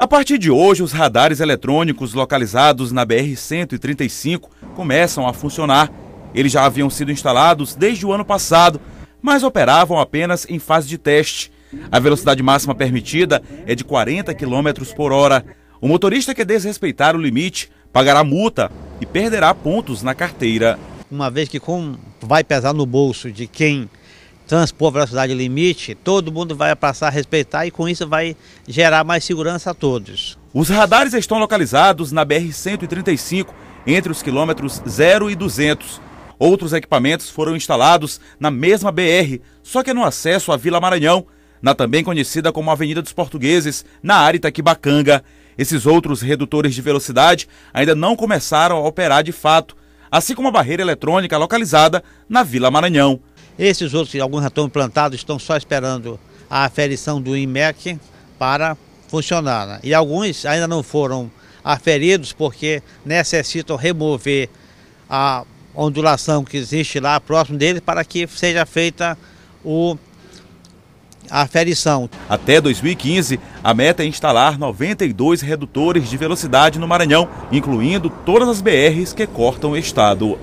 A partir de hoje, os radares eletrônicos localizados na BR-135 começam a funcionar. Eles já haviam sido instalados desde o ano passado, mas operavam apenas em fase de teste. A velocidade máxima permitida é de 40 km por hora. O motorista que desrespeitar o limite pagará multa e perderá pontos na carteira. Uma vez que vai pesar no bolso de quem transpor velocidade limite, todo mundo vai passar a respeitar e com isso vai gerar mais segurança a todos. Os radares estão localizados na BR-135, entre os quilômetros 0 e 200. Outros equipamentos foram instalados na mesma BR, só que no acesso à Vila Maranhão, na também conhecida como Avenida dos Portugueses, na área Itaquibacanga. Esses outros redutores de velocidade ainda não começaram a operar de fato, assim como a barreira eletrônica localizada na Vila Maranhão. Esses outros, alguns já estão implantados, estão só esperando a aferição do IMEC para funcionar. Né? E alguns ainda não foram aferidos porque necessitam remover a ondulação que existe lá próximo dele para que seja feita o a aferição. Até 2015, a meta é instalar 92 redutores de velocidade no Maranhão, incluindo todas as BRs que cortam o estado.